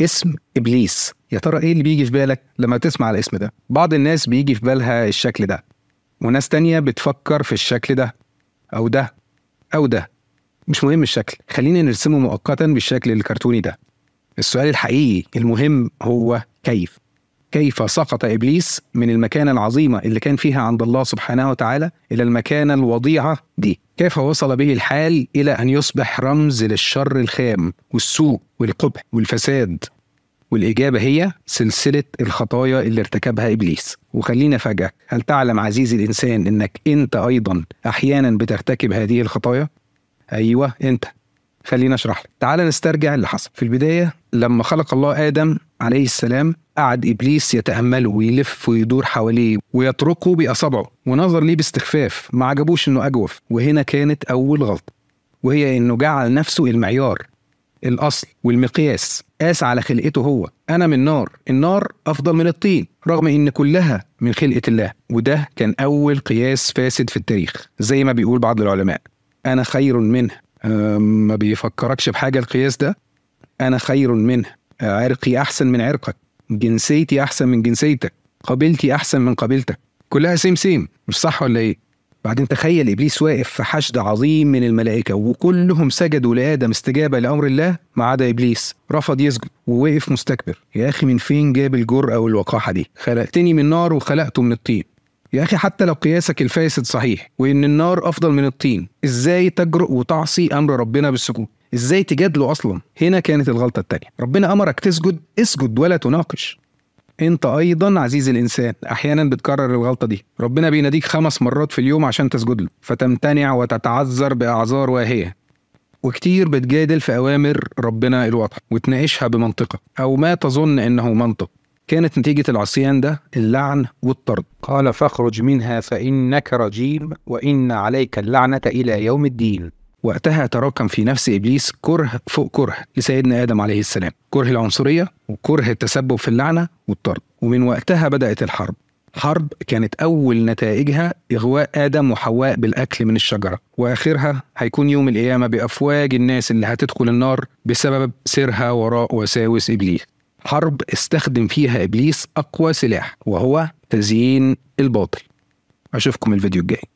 اسم ابليس يا ترى ايه اللي بيجي في بالك لما تسمع الاسم ده بعض الناس بيجي في بالها الشكل ده وناس تانية بتفكر في الشكل ده او ده او ده مش مهم الشكل خلينا نرسمه مؤقتا بالشكل الكرتوني ده السؤال الحقيقي المهم هو كيف كيف سقط ابليس من المكانه العظيمه اللي كان فيها عند الله سبحانه وتعالى الى المكانه الوضيعه دي كيف وصل به الحال الى ان يصبح رمز للشر الخام والسوء والقبح والفساد والإجابة هي سلسلة الخطايا اللي ارتكبها إبليس وخلينا فجأة هل تعلم عزيزي الإنسان أنك أنت أيضا أحيانا بترتكب هذه الخطايا؟ أيوة أنت خلينا اشرح لك تعال نسترجع اللي حصل في البدايه لما خلق الله ادم عليه السلام قعد ابليس يتامله ويلف ويدور حواليه ويتركه باصابعه ونظر ليه باستخفاف ما عجبوش انه اجوف وهنا كانت اول غلطه وهي انه جعل نفسه المعيار الاصل والمقياس قاس على خلقته هو انا من نار النار افضل من الطين رغم ان كلها من خلقه الله وده كان اول قياس فاسد في التاريخ زي ما بيقول بعض العلماء انا خير منه ما بيفكركش بحاجه القياس ده انا خير منه عرقي احسن من عرقك جنسيتي احسن من جنسيتك قبيلتي احسن من قبيلتك كلها سيم سيم مش صح ولا ايه بعدين تخيل ابليس واقف في حشد عظيم من الملائكه وكلهم سجدوا لادم استجابه لامر الله ما عدا ابليس رفض يسجد ووقف مستكبر يا اخي من فين جاب الجرأه والوقاحه دي خلقتني من نار وخلقته من الطين يا أخي حتى لو قياسك الفاسد صحيح وإن النار أفضل من الطين إزاي تجرؤ وتعصي أمر ربنا بالسكوت إزاي تجادله أصلا هنا كانت الغلطة التانية ربنا أمرك تسجد اسجد ولا تناقش انت ايضا عزيزي الانسان احيانا بتكرر الغلطه دي ربنا بيناديك خمس مرات في اليوم عشان تسجد له فتمتنع وتتعذر باعذار واهيه وكتير بتجادل في اوامر ربنا الواضحه وتناقشها بمنطقه او ما تظن انه منطق كانت نتيجة العصيان ده اللعن والطرد قال فاخرج منها فإنك رجيم وإن عليك اللعنة إلى يوم الدين وقتها تراكم في نفس إبليس كره فوق كره لسيدنا آدم عليه السلام كره العنصرية وكره التسبب في اللعنة والطرد ومن وقتها بدأت الحرب حرب كانت أول نتائجها إغواء آدم وحواء بالأكل من الشجرة وآخرها هيكون يوم القيامة بأفواج الناس اللي هتدخل النار بسبب سيرها وراء وساوس إبليس حرب استخدم فيها إبليس أقوى سلاح وهو تزيين الباطل أشوفكم الفيديو الجاي